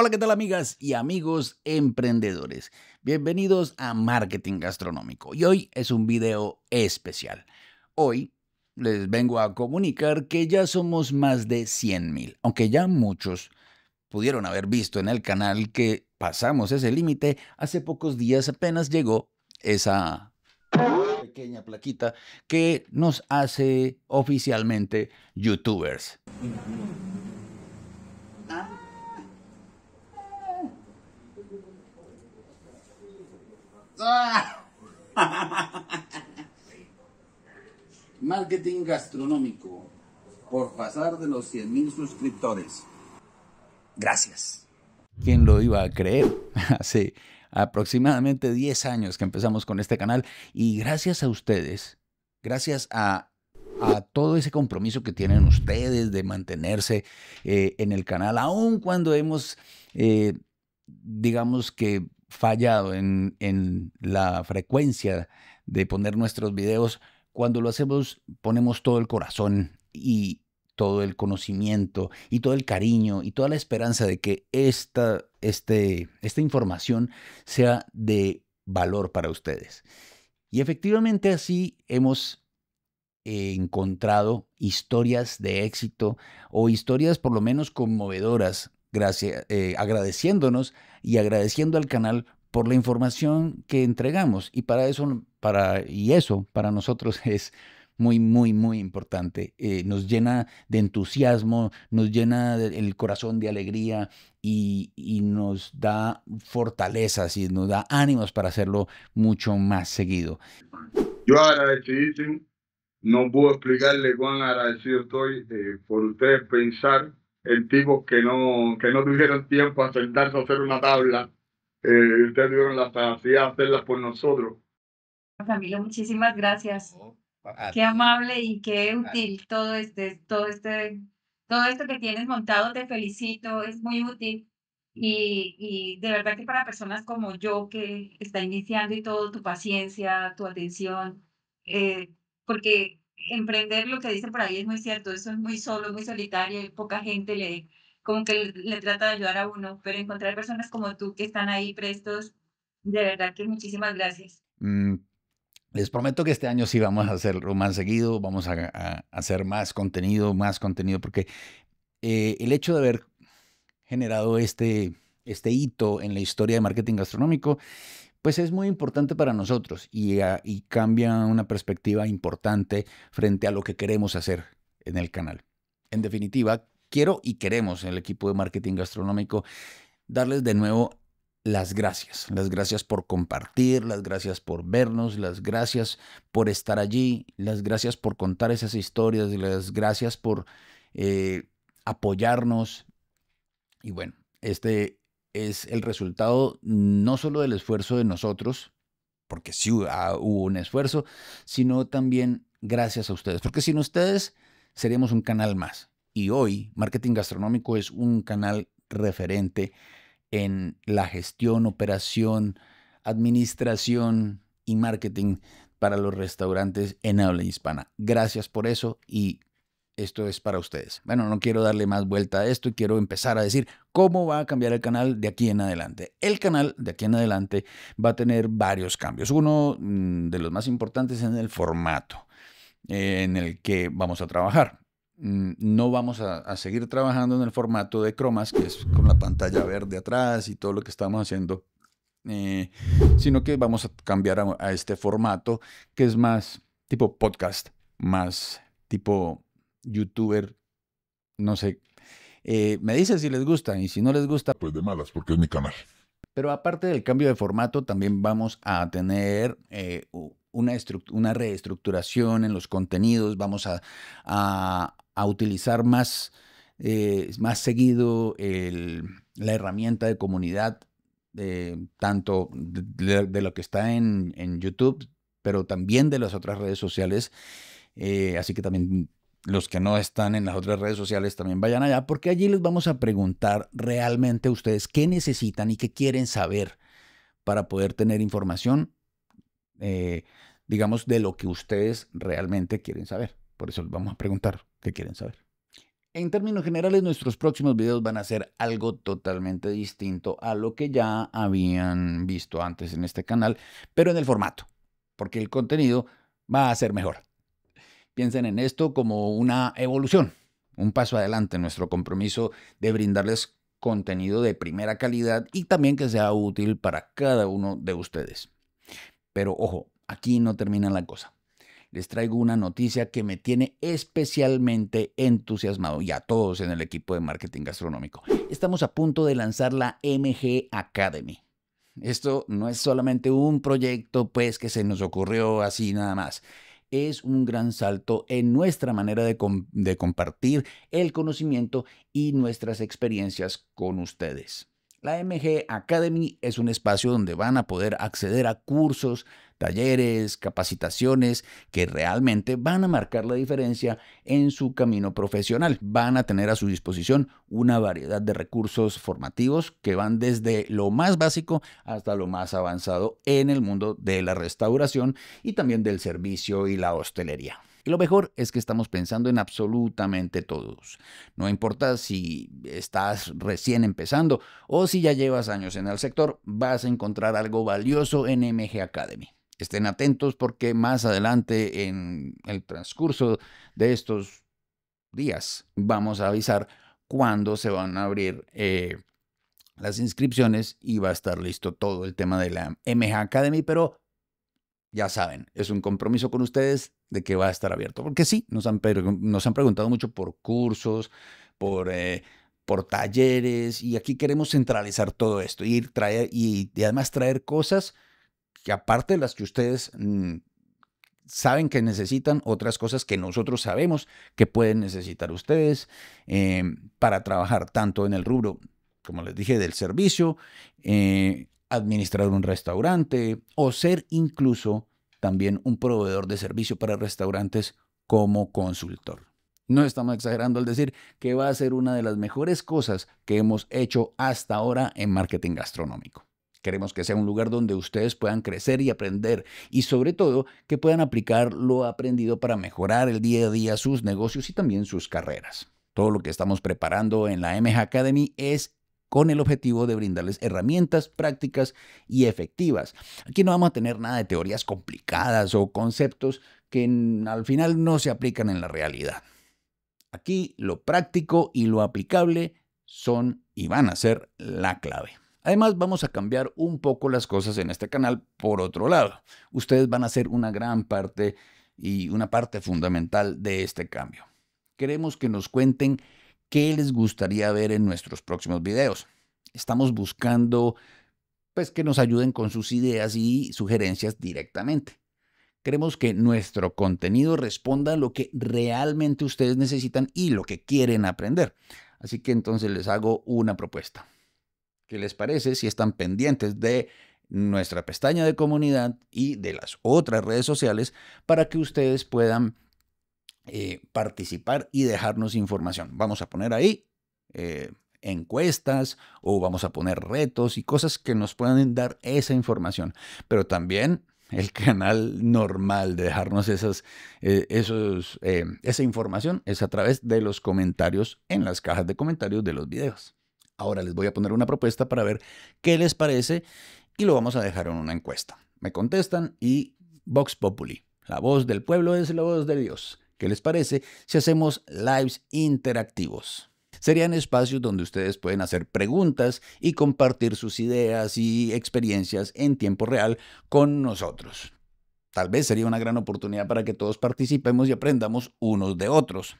Hola, ¿qué tal amigas y amigos emprendedores? Bienvenidos a Marketing Gastronómico y hoy es un video especial. Hoy les vengo a comunicar que ya somos más de 100.000, aunque ya muchos pudieron haber visto en el canal que pasamos ese límite, hace pocos días apenas llegó esa pequeña plaquita que nos hace oficialmente youtubers. Ah. Marketing gastronómico por pasar de los mil suscriptores. Gracias. ¿Quién lo iba a creer? Hace aproximadamente 10 años que empezamos con este canal y gracias a ustedes, gracias a todo ese compromiso que tienen ustedes de mantenerse eh, en el canal, aun cuando hemos, eh, digamos que fallado en, la frecuencia de poner nuestros videos. Cuando lo hacemos, ponemos todo el corazón y todo el conocimiento y todo el cariño y toda la esperanza de que esta, este, esta información sea de valor para ustedes. Y efectivamente así hemos encontrado historias de éxito o historias por lo menos conmovedoras gracias, eh, agradeciéndonos y agradeciendo al canal por la información que entregamos. Y para eso, para, y eso para nosotros es muy, muy, muy importante. Eh, nos llena de entusiasmo, nos llena el corazón de alegría y, nos da fortalezas y nos da ánimos para hacerlo mucho más seguido. Yo agradecidísimo, no puedo explicarle cuán agradecido estoy eh, por ustedes pensar el tipo que no, que no tuvieron tiempo a sentarse a hacer una tabla. Eh, ustedes tuvieron la capacidad de hacerlas por nosotros. Camilo, muchísimas gracias. qué amable y qué útil todo este, todo este, todo esto que tienes montado, te felicito, es muy útil. Y, y, de verdad que para personas como yo que está iniciando y todo, tu paciencia, tu atención, eh, porque emprender lo que dice por ahí es muy cierto, eso es muy solo, muy solitario y poca gente le como que le, trata de ayudar a uno, pero encontrar personas como tú que están ahí prestos, de verdad que muchísimas gracias. Mm, les prometo que este año sí vamos a hacerlo más seguido, vamos a, a hacer más contenido, más contenido, porque eh, el hecho de haber generado este, este hito en la historia de marketing gastronómico pues es muy importante para nosotros ah, y, cambia una perspectiva importante frente a lo que queremos hacer en el canal. En definitiva, quiero y queremos en el equipo de marketing gastronómico darles de nuevo las gracias. Las gracias por compartir, las gracias por vernos, las gracias por estar allí, las gracias por contar esas historias, las gracias por eh, apoyarnos. Y bueno, este es el resultado no solo del esfuerzo de nosotros, porque sí ah, hubo un esfuerzo, sino también gracias a ustedes, porque sin ustedes seríamos un canal más. Y hoy, Marketing Gastronómico es un canal referente en la gestión, operación, administración y marketing para los restaurantes en habla hispana. Gracias por eso y esto es para ustedes. Bueno, no quiero darle más vuelta a esto y quiero empezar a decir cómo va a cambiar el canal de aquí en adelante. El canal de aquí en adelante va a tener varios cambios. Uno mm, de los más importantes es en el formato en el que vamos a trabajar. Mm, no vamos a, seguir trabajando en el formato de cromas, que es con la pantalla verde atrás y todo lo que estamos haciendo, eh, sino que vamos a cambiar a este formato que es más tipo podcast, más tipo youtuber, no sé. Eh, me dice si les gusta y si no les gusta, pues de malas, porque es mi canal. Pero aparte del cambio de formato, también vamos a tener eh, una, una, reestructuración en los contenidos, vamos a, a, utilizar más, eh, más seguido la herramienta de comunidad, tanto de, lo que está en, YouTube, pero también de las otras redes sociales. así que también los que no están en las otras redes sociales también vayan allá, porque allí les vamos a preguntar realmente a ustedes qué necesitan y qué quieren saber para poder tener información, eh, digamos, de lo que ustedes realmente quieren saber. Por eso les vamos a preguntar qué quieren saber. En términos generales, nuestros próximos videos van a ser algo totalmente distinto a lo que ya habían visto antes en este canal, pero en el formato, porque el contenido va a ser mejor. Piensen en esto como una evolución, un paso adelante en nuestro compromiso de brindarles contenido de primera calidad y también que sea útil para cada uno de ustedes. Pero ojo, aquí no termina la cosa. Les traigo una noticia que me tiene especialmente entusiasmado y a todos en el equipo de marketing gastronómico. Estamos a punto de lanzar la MG Academy. Esto no es solamente un proyecto pues que se nos ocurrió así nada más es un gran salto en nuestra manera de, compartir el conocimiento y nuestras experiencias con ustedes. La MG Academy es un espacio donde van a poder acceder a cursos, talleres, capacitaciones que realmente van a marcar la diferencia en su camino profesional. Van a tener a su disposición una variedad de recursos formativos que van desde lo más básico hasta lo más avanzado en el mundo de la restauración y también del servicio y la hostelería. Y lo mejor es que estamos pensando en absolutamente todos. No importa si estás recién empezando o si ya llevas años en el sector, vas a encontrar algo valioso en MG Academy. Estén atentos porque más adelante en el transcurso de estos días vamos a avisar cuándo se van a abrir eh, las inscripciones y va a estar listo todo el tema de la MG Academy, pero ya saben, es un compromiso con ustedes de que va a estar abierto. Porque sí, nos han, preguntado mucho por cursos, eh, por, talleres, y aquí queremos centralizar todo esto y, traer, y, además traer cosas que aparte de las que ustedes mm, saben que necesitan, otras cosas que nosotros sabemos que pueden necesitar ustedes eh, para trabajar tanto en el rubro, como les dije, del servicio, eh, administrar un restaurante o ser incluso también un proveedor de servicio para restaurantes como consultor. No estamos exagerando al decir que va a ser una de las mejores cosas que hemos hecho hasta ahora en marketing gastronómico. Queremos que sea un lugar donde ustedes puedan crecer y aprender y sobre todo que puedan aplicar lo aprendido para mejorar el día a día sus negocios y también sus carreras. Todo lo que estamos preparando en la MH Academy es con el objetivo de brindarles herramientas prácticas y efectivas. Aquí no vamos a tener nada de teorías complicadas o conceptos que al final no se aplican en la realidad. Aquí lo práctico y lo aplicable son y van a ser la clave. Además, vamos a cambiar un poco las cosas en este canal por otro lado. Ustedes van a ser una gran parte y una parte fundamental de este cambio. Queremos que nos cuenten qué les gustaría ver en nuestros próximos videos. Estamos buscando pues que nos ayuden con sus ideas y sugerencias directamente. Creemos que nuestro contenido responda a lo que realmente ustedes necesitan y lo que quieren aprender. Así que entonces les hago una propuesta. ¿Qué les parece si están pendientes de nuestra pestaña de comunidad y de las otras redes sociales para que ustedes puedan eh, participar y dejarnos información. Vamos a poner ahí eh, encuestas o vamos a poner retos y cosas que nos puedan dar esa información. Pero también el canal normal de dejarnos esas, eh, esa información es a través de los comentarios en las cajas de comentarios de los videos. Ahora les voy a poner una propuesta para ver qué les parece y lo vamos a dejar en una encuesta. Me contestan y Vox Populi, la voz del pueblo es la voz de Dios. ¿Qué les parece si hacemos lives interactivos? Serían espacios donde ustedes pueden hacer preguntas y compartir sus ideas y experiencias en tiempo real con nosotros. Tal vez sería una gran oportunidad para que todos participemos y aprendamos unos de otros.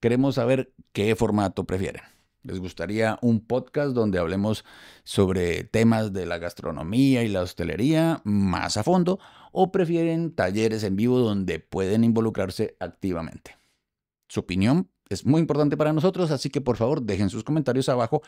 Queremos saber qué formato prefieren. ¿Les gustaría un podcast donde hablemos sobre temas de la gastronomía y la hostelería más a fondo? o prefieren talleres en vivo donde pueden involucrarse activamente. Su opinión es muy importante para nosotros, así que por favor dejen sus comentarios abajo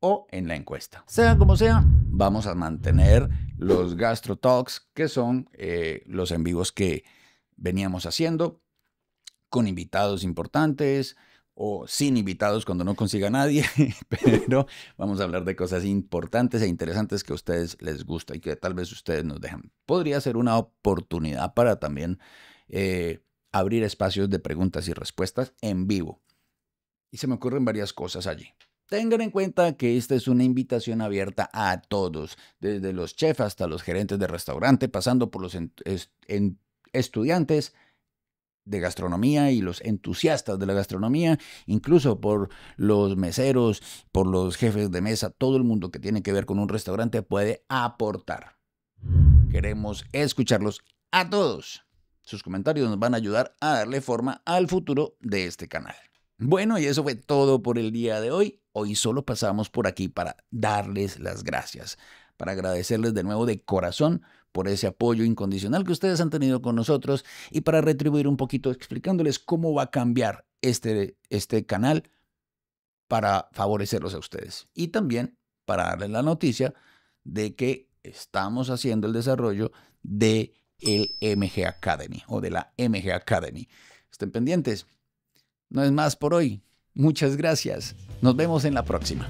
o en la encuesta. Sea como sea, vamos a mantener los Gastro Talks, que son eh, los en vivos que veníamos haciendo, con invitados importantes, o sin invitados cuando no consiga nadie, pero vamos a hablar de cosas importantes e interesantes que a ustedes les gusta y que tal vez ustedes nos dejan. Podría ser una oportunidad para también eh, abrir espacios de preguntas y respuestas en vivo. Y se me ocurren varias cosas allí. Tengan en cuenta que esta es una invitación abierta a todos, desde los chefs hasta los gerentes de restaurante, pasando por los estudiantes, de gastronomía y los entusiastas de la gastronomía, incluso por los meseros, por los jefes de mesa, todo el mundo que tiene que ver con un restaurante puede aportar. Queremos escucharlos a todos. Sus comentarios nos van a ayudar a darle forma al futuro de este canal. Bueno, y eso fue todo por el día de hoy. Hoy solo pasamos por aquí para darles las gracias, para agradecerles de nuevo de corazón por ese apoyo incondicional que ustedes han tenido con nosotros y para retribuir un poquito explicándoles cómo va a cambiar este, este canal para favorecerlos a ustedes. Y también para darles la noticia de que estamos haciendo el desarrollo de el MG Academy o de la MG Academy. Estén pendientes. No es más por hoy. Muchas gracias. Nos vemos en la próxima.